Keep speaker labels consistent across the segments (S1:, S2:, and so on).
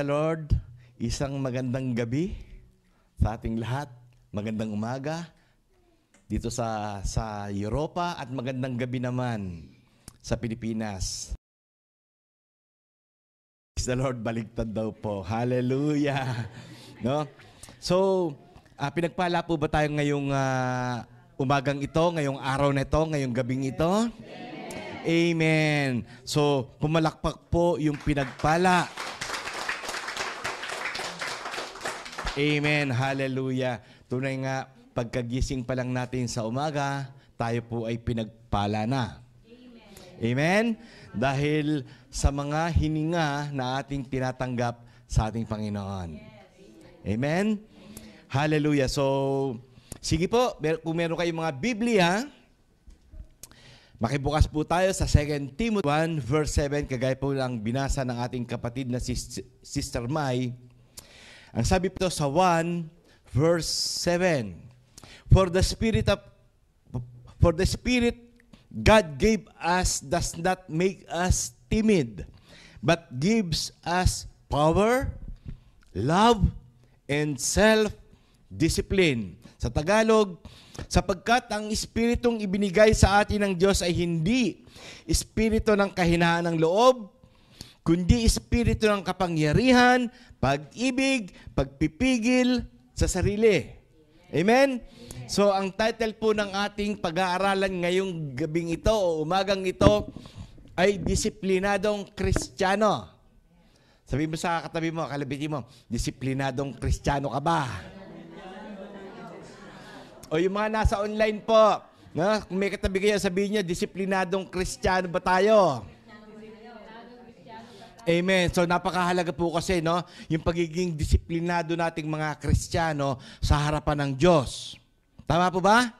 S1: the Lord. Isang magandang gabi sa ating lahat. Magandang umaga dito sa sa Europa at magandang gabi naman sa Pilipinas. Praise the Lord, baligtad daw po. Hallelujah. No? So, uh, pinagpala po ba tayo ngayong uh, umagang ito, ngayong araw na ito, ngayong gabing ito? Amen. Amen. So, pumalakpak po yung pinagpala. Amen. Hallelujah. Tunay nga, pagkagising pa lang natin sa umaga, tayo po ay pinagpala na. Amen. Amen? Dahil sa mga hininga na ating tinatanggap sa ating Panginoon. Amen. Amen? Hallelujah. So, sige po, kung meron kayong mga Biblia, Makibukas po tayo sa 2 Timothy 1 verse 7 kagaya po lang binasa ng ating kapatid na Sister Mai. Ang sabi po sa 1 verse 7, For the spirit of for the spirit God gave us does not make us timid, but gives us power, love, and self-discipline. Sa Tagalog, sapagkat ang espiritong ibinigay sa atin ng Diyos ay hindi espiritu ng kahinaan ng loob, kundi espiritu ng kapangyarihan, pag-ibig, pagpipigil sa sarili. Amen? So, ang title po ng ating pag-aaralan ngayong gabing ito o umagang ito ay Disiplinadong Kristiyano. Sabi mo sa katabi mo, kalabitin mo, disiplinadong Kristiyano ka ba? O yung mga nasa online po, na, kung may katabi kayo, sabihin niya, disiplinadong Kristiyano ba tayo? Amen. So napakahalaga po kasi no, yung pagiging disiplinado nating mga Kristiyano sa harapan ng Diyos. Tama po ba?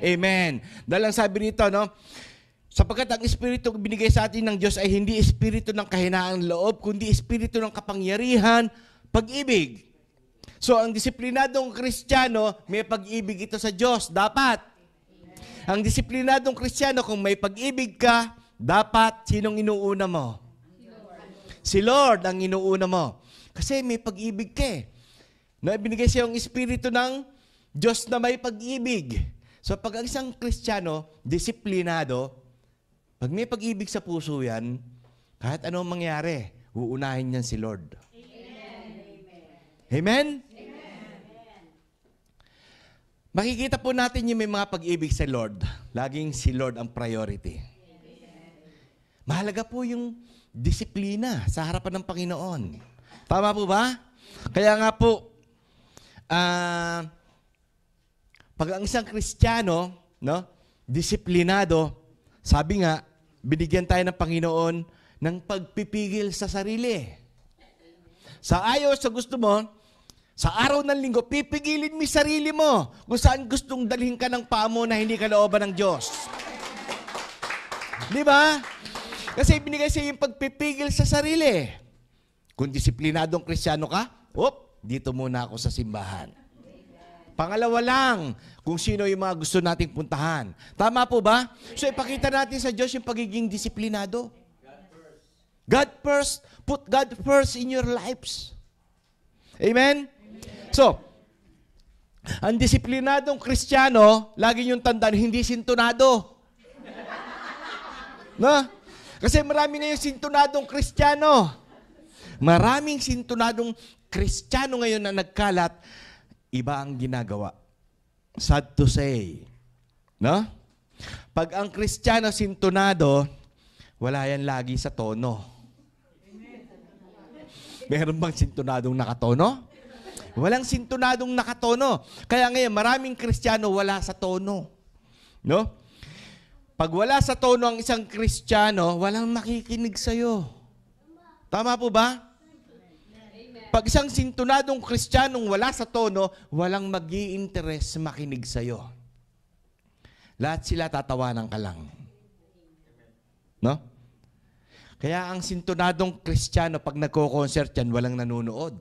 S1: Amen. Amen. Dahil ang sabi nito, no, Sapagkat ang espiritu binigay sa atin ng Diyos ay hindi espiritu ng kahinaan loob, kundi espiritu ng kapangyarihan, pag-ibig. So ang disiplinadong Kristiyano, may pag-ibig ito sa Diyos. Dapat. Ang disiplinadong Kristiyano, kung may pag-ibig ka, dapat sinong inuuna mo? Si Lord ang inuuna mo. Kasi may pag-ibig ka eh. Na ibinigay sa iyo ang espiritu ng Diyos na may pag-ibig. So pag ang isang Kristiyano, disiplinado, pag may pag-ibig sa puso yan, kahit anong mangyari, uunahin niyan si Lord. Amen. Amen? Amen? Makikita po natin yung may mga pag-ibig sa Lord. Laging si Lord ang priority. Mahalaga po yung disiplina sa harapan ng Panginoon. Tama po ba? Kaya nga po, uh, pag ang isang Kristiyano, no, disiplinado, sabi nga, binigyan tayo ng Panginoon ng pagpipigil sa sarili. Sa ayaw sa gusto mo, sa araw ng linggo, pipigilin mo sarili mo kung saan gustong dalhin ka ng pamo na hindi kalooban ng Diyos. Di ba? Kasi binigay sa iyo yung pagpipigil sa sarili. Kung disiplinadong kristyano ka, op, dito muna ako sa simbahan. Pangalawa lang, kung sino yung mga gusto nating puntahan. Tama po ba? So ipakita natin sa Diyos yung pagiging disiplinado. God first. Put God first in your lives. Amen? So, ang disiplinadong kristyano, lagi niyong tandaan, hindi sintunado. No? Kasi marami na yung sintunadong kristyano. Maraming sintunadong kristyano ngayon na nagkalat, iba ang ginagawa. Sad to say. No? Pag ang kristyano sintunado, wala yan lagi sa tono. Meron bang sintunadong nakatono? Walang sintunadong nakatono. Kaya ngayon, maraming kristyano wala sa tono. No? Pag wala sa tono ang isang Kristiyano, walang makikinig sa'yo. Tama po ba? Amen. Pag isang sintunadong Kristiyanong wala sa tono, walang mag interest makinig sa'yo. Lahat sila tatawanan ka lang. No? Kaya ang sintunadong Kristiyano, pag nagko-concert yan, walang nanonood.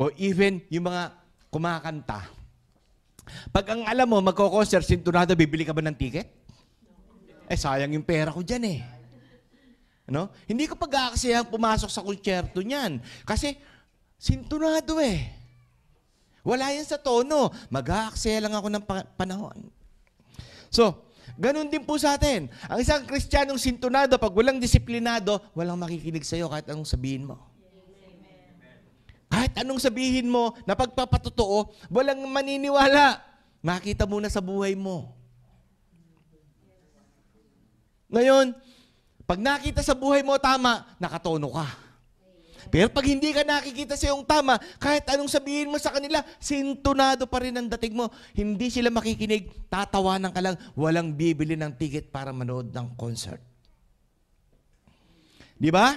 S1: O even yung mga kumakanta, pag ang alam mo, magko-concert, sintunado, bibili ka ba ng ticket? Eh, sayang yung pera ko dyan eh. Ano? Hindi ko pagkakasayang pumasok sa konsyerto niyan. Kasi, sintunado eh. Wala yan sa tono. Mag-aaksaya lang ako ng panahon. So, ganun din po sa atin. Ang isang kristyanong sintunado, pag walang disiplinado, walang makikinig sa'yo kahit anong sabihin mo. Kahit anong sabihin mo na pagpapatotoo, walang maniniwala. Makita mo na sa buhay mo. Ngayon, pag nakita sa buhay mo tama, nakatono ka. Pero pag hindi ka nakikita sa yung tama, kahit anong sabihin mo sa kanila, sintunado pa rin ang dating mo. Hindi sila makikinig, tatawanan ka lang, walang bibili ng ticket para manood ng concert. Di ba?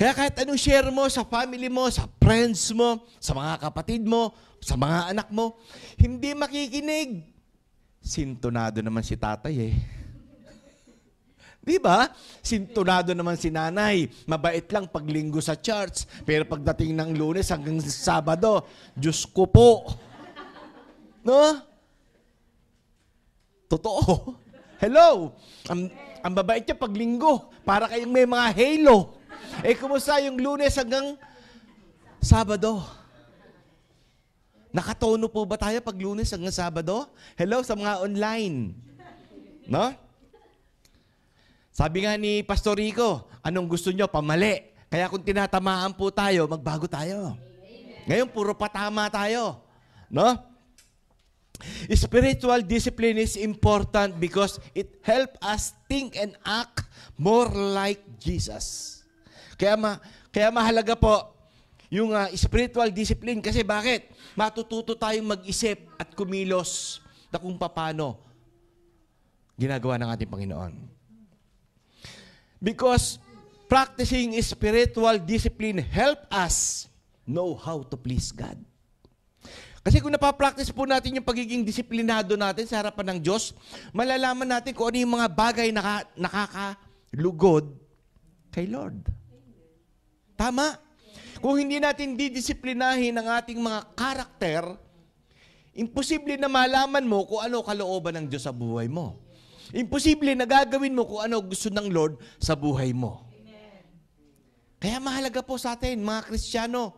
S1: Kaya kahit anong share mo sa family mo, sa friends mo, sa mga kapatid mo, sa mga anak mo, hindi makikinig. Sintonado naman si tatay eh. Di ba? Sintunado naman si nanay. Mabait lang paglinggo sa church. Pero pagdating ng lunes hanggang Sabado, Diyos ko po. No? Totoo. Hello. Ang, ang babait niya paglinggo. Para kayong may mga halo. Eh, kumusta yung lunes hanggang Sabado? Nakatono po ba tayo pag lunes hanggang Sabado? Hello sa mga online. No? Sabi nga ni Pastor Rico, anong gusto nyo? Pamali. Kaya kung tinatamaan po tayo, magbago tayo. Amen. Ngayon, puro patama tayo. No? Spiritual discipline is important because it helps us think and act more like Jesus. Kaya, ma- kaya mahalaga po yung uh, spiritual discipline. Kasi bakit? Matututo tayong mag-isip at kumilos na kung paano ginagawa ng ating Panginoon. Because practicing spiritual discipline help us know how to please God. Kasi kung napapractice po natin yung pagiging disiplinado natin sa harapan ng Diyos, malalaman natin kung ano yung mga bagay na naka, nakakalugod kay Lord. Tama. Kung hindi natin didisiplinahin ang ating mga karakter, imposible na malaman mo kung ano kalooban ng Diyos sa buhay mo. Imposible na gagawin mo kung ano gusto ng Lord sa buhay mo. Kaya mahalaga po sa atin, mga Kristiyano,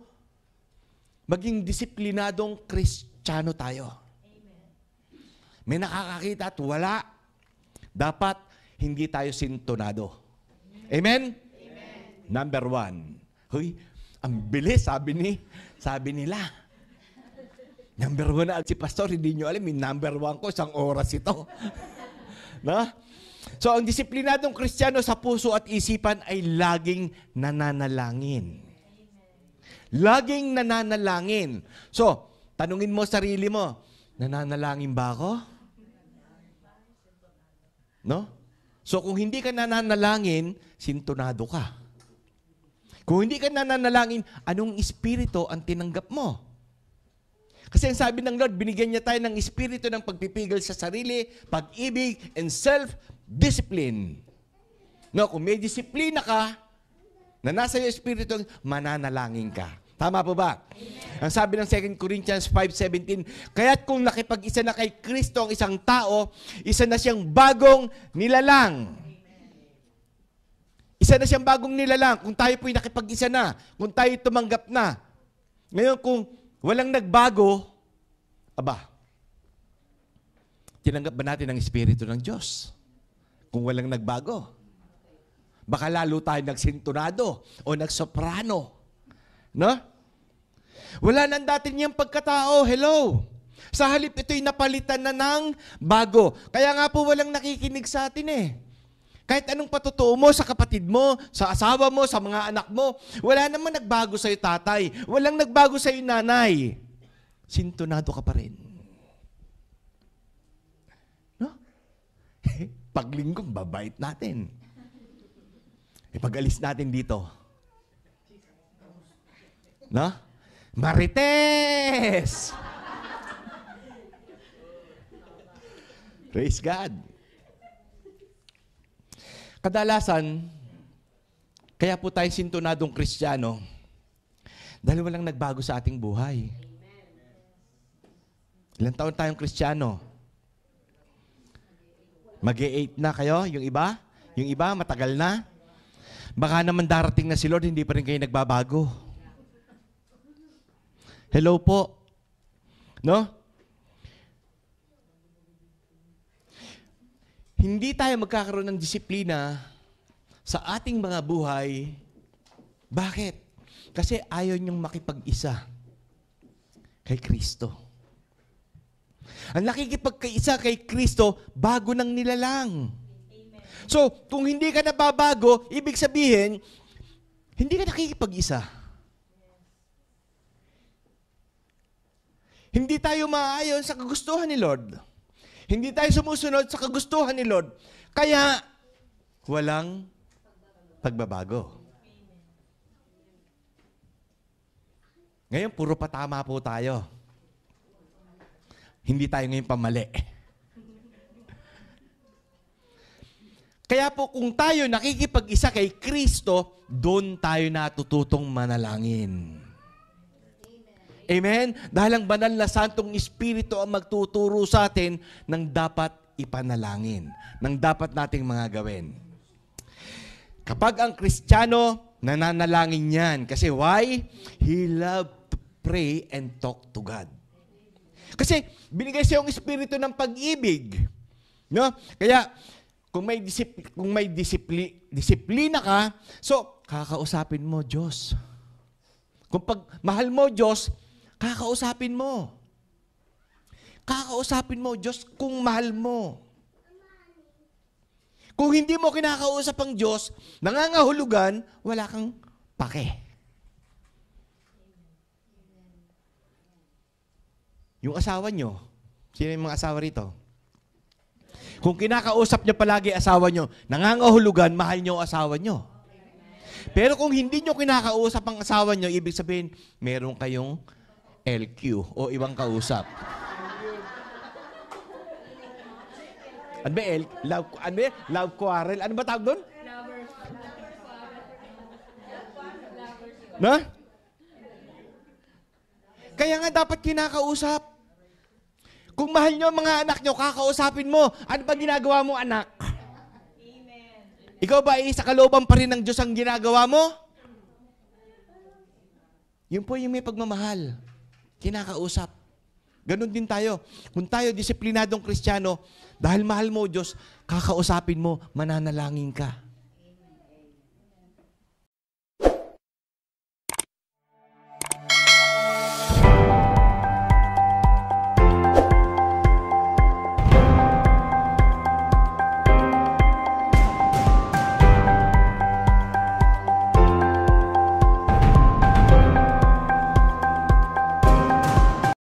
S1: maging disiplinadong Kristiyano tayo. May nakakakita at wala. Dapat hindi tayo sintonado. Amen? Amen. Number one, Hoy, ang bilis, sabi ni, sabi nila. Number one si Pastor, hindi nyo alam, yung number one ko, isang oras ito. no? So, ang disiplinadong kristyano sa puso at isipan ay laging nananalangin. Laging nananalangin. So, tanungin mo sarili mo, nananalangin ba ako? No? So, kung hindi ka nananalangin, sintonado ka. Kung hindi ka nananalangin, anong espiritu ang tinanggap mo? Kasi ang sabi ng Lord, binigyan niya tayo ng espiritu ng pagpipigil sa sarili, pag-ibig, and self-discipline. No, kung may disiplina ka, na nasa iyo espiritu, mananalangin ka. Tama po ba? Amen. Ang sabi ng 2 Corinthians 5.17, Kaya't kung nakipag-isa na kay Kristo ang isang tao, isa na siyang bagong nilalang. Isa na siyang bagong nilalang. Kung tayo po'y nakipag-isa na, kung tayo tumanggap na. Ngayon, kung walang nagbago, aba, tinanggap ba natin ang Espiritu ng Diyos? Kung walang nagbago. Baka lalo tayo nagsintonado o nagsoprano. No? Wala nang dati niyang pagkatao. Hello? Sa halip ito'y napalitan na ng bago. Kaya nga po walang nakikinig sa atin eh. Kahit anong patutuo mo sa kapatid mo, sa asawa mo, sa mga anak mo, wala naman nagbago sa'yo tatay. Walang nagbago sa'yo nanay. Sintonado ka pa rin. No? Paglinggo, babait natin. E pag natin dito. No? Marites! Praise God. Kadalasan, kaya po tayo sintunadong kristyano dahil walang nagbago sa ating buhay. Ilan taon tayong kristyano? mag -e na kayo, yung iba? Yung iba, matagal na? Baka naman darating na si Lord, hindi pa rin kayo nagbabago. Hello po. No? hindi tayo magkakaroon ng disiplina sa ating mga buhay. Bakit? Kasi ayaw niyong makipag-isa kay Kristo. Ang nakikipagkaisa kay Kristo bago ng nilalang. So, kung hindi ka nababago, ibig sabihin, hindi ka nakikipag-isa. Hindi tayo maayon sa kagustuhan ni Lord. Hindi tayo sumusunod sa kagustuhan ni Lord. Kaya, walang pagbabago. Ngayon, puro patama po tayo. Hindi tayo ngayon pamali. Kaya po kung tayo nakikipag-isa kay Kristo, doon tayo natututong manalangin. Amen? Dahil ang banal na Santong Espiritu ang magtuturo sa atin ng dapat ipanalangin, ng dapat nating mga gawin. Kapag ang Kristiyano, nananalangin yan. Kasi why? He loved to pray and talk to God. Kasi binigay siya yung espiritu ng pag-ibig. No? Kaya kung may disipl- kung may disipli- disiplina ka, so kakausapin mo Diyos. Kung pag mahal mo Diyos, Kakausapin mo. Kakausapin mo, Diyos, kung mahal mo. Kung hindi mo kinakausap ang Diyos, nangangahulugan, wala kang pake. Yung asawa nyo, sino yung mga asawa rito? Kung kinakausap nyo palagi asawa nyo, nangangahulugan, mahal nyo asawa nyo. Pero kung hindi nyo kinakausap ang asawa nyo, ibig sabihin, meron kayong LQ o ibang kausap. Ano ba, L- love, ano ba, love quarrel? Ano ba tawag doon? Na? Kaya nga dapat kinakausap. Kung mahal nyo ang mga anak nyo, kakausapin mo. Ano ba ginagawa mo, anak? Ikaw ba, isa kalooban pa rin ng Diyos ang ginagawa mo? Yun po yung may pagmamahal kinakausap. Ganon din tayo. Kung tayo disiplinadong kristyano, dahil mahal mo Diyos, kakausapin mo, mananalangin ka.